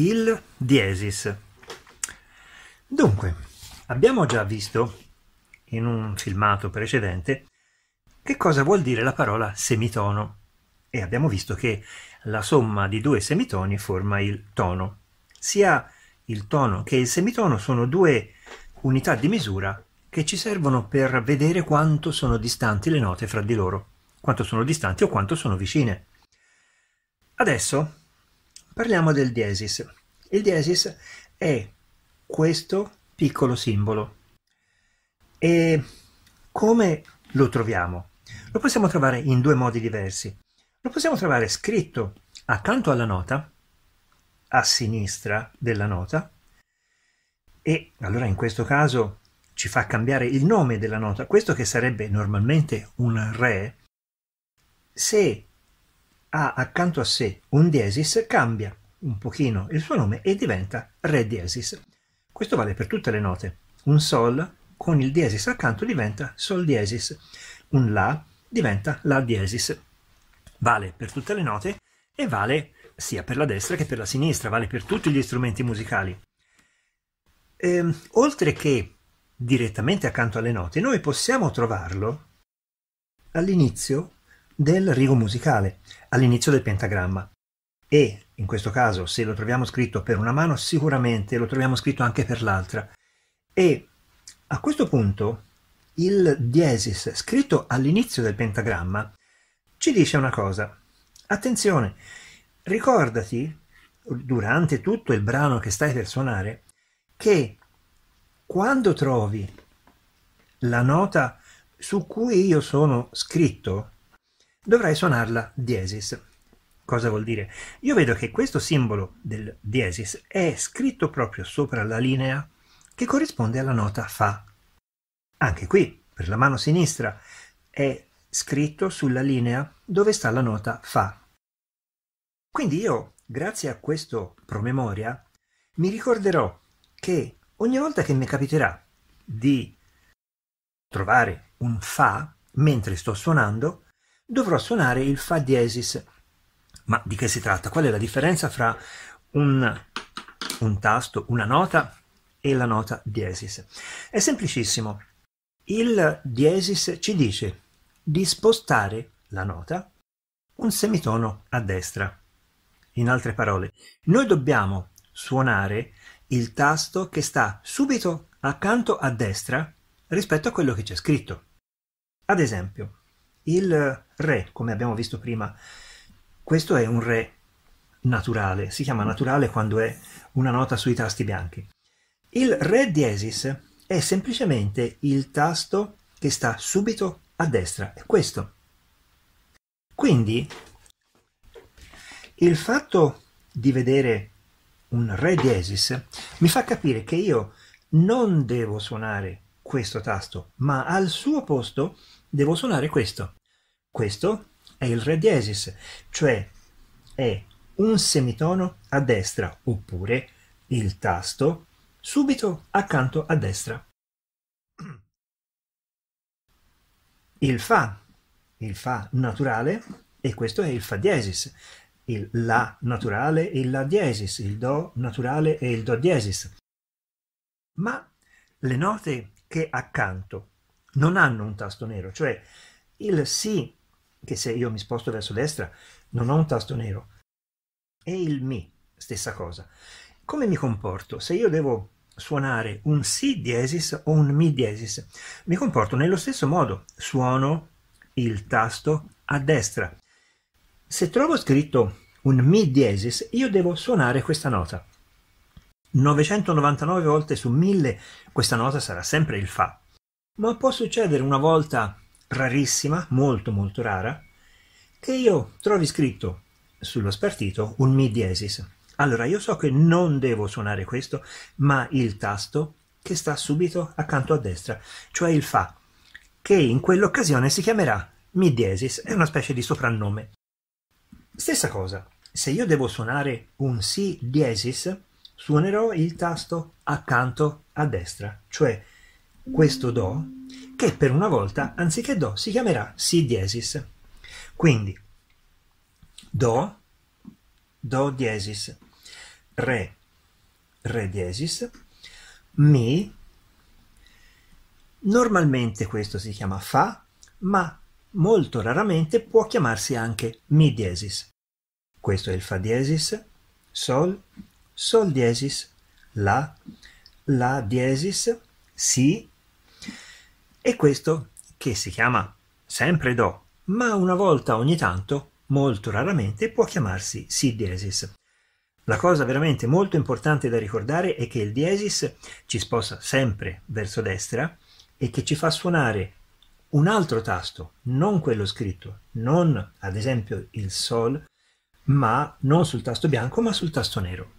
il diesis. Dunque, abbiamo già visto in un filmato precedente che cosa vuol dire la parola semitono e abbiamo visto che la somma di due semitoni forma il tono. Sia il tono che il semitono sono due unità di misura che ci servono per vedere quanto sono distanti le note fra di loro, quanto sono distanti o quanto sono vicine. Adesso Parliamo del diesis. Il diesis è questo piccolo simbolo. E come lo troviamo? Lo possiamo trovare in due modi diversi. Lo possiamo trovare scritto accanto alla nota, a sinistra della nota, e allora in questo caso ci fa cambiare il nome della nota, questo che sarebbe normalmente un re, se ha accanto a sé un diesis cambia un pochino il suo nome e diventa Re diesis. Questo vale per tutte le note. Un Sol con il diesis accanto diventa Sol diesis, un La diventa La diesis. Vale per tutte le note e vale sia per la destra che per la sinistra, vale per tutti gli strumenti musicali. Ehm, oltre che direttamente accanto alle note, noi possiamo trovarlo all'inizio del rigo musicale, all'inizio del pentagramma e in questo caso se lo troviamo scritto per una mano sicuramente lo troviamo scritto anche per l'altra e a questo punto il diesis scritto all'inizio del pentagramma ci dice una cosa attenzione ricordati durante tutto il brano che stai per suonare che quando trovi la nota su cui io sono scritto dovrai suonarla diesis Cosa vuol dire? Io vedo che questo simbolo del diesis è scritto proprio sopra la linea che corrisponde alla nota Fa. Anche qui, per la mano sinistra, è scritto sulla linea dove sta la nota Fa. Quindi io, grazie a questo promemoria, mi ricorderò che ogni volta che mi capiterà di trovare un Fa mentre sto suonando, dovrò suonare il Fa diesis ma di che si tratta? Qual è la differenza fra un, un tasto, una nota e la nota diesis? È semplicissimo. Il diesis ci dice di spostare la nota un semitono a destra. In altre parole, noi dobbiamo suonare il tasto che sta subito accanto a destra rispetto a quello che c'è scritto. Ad esempio, il Re, come abbiamo visto prima questo è un Re naturale, si chiama naturale quando è una nota sui tasti bianchi. Il Re diesis è semplicemente il tasto che sta subito a destra, è questo. Quindi il fatto di vedere un Re diesis mi fa capire che io non devo suonare questo tasto, ma al suo posto devo suonare questo. Questo è il re diesis, cioè è un semitono a destra oppure il tasto subito accanto a destra. Il fa, il fa naturale e questo è il fa diesis, il la naturale e il la diesis, il do naturale e il do diesis. Ma le note che accanto non hanno un tasto nero, cioè il si che se io mi sposto verso destra non ho un tasto nero. E il Mi, stessa cosa. Come mi comporto? Se io devo suonare un Si diesis o un Mi diesis, mi comporto nello stesso modo. Suono il tasto a destra. Se trovo scritto un Mi diesis, io devo suonare questa nota. 999 volte su 1000 questa nota sarà sempre il Fa. Ma può succedere una volta rarissima, molto molto rara, che io trovi scritto sullo spartito un mi diesis. Allora io so che non devo suonare questo, ma il tasto che sta subito accanto a destra, cioè il fa, che in quell'occasione si chiamerà mi diesis, è una specie di soprannome. Stessa cosa, se io devo suonare un si diesis, suonerò il tasto accanto a destra, cioè questo do che per una volta, anziché Do, si chiamerà Si diesis. Quindi Do, Do diesis, Re, Re diesis, Mi, normalmente questo si chiama Fa, ma molto raramente può chiamarsi anche Mi diesis. Questo è il Fa diesis, Sol, Sol diesis, La, La diesis, Si, e questo che si chiama sempre Do, ma una volta ogni tanto, molto raramente, può chiamarsi Si diesis. La cosa veramente molto importante da ricordare è che il diesis ci sposta sempre verso destra e che ci fa suonare un altro tasto, non quello scritto, non ad esempio il Sol, ma non sul tasto bianco ma sul tasto nero.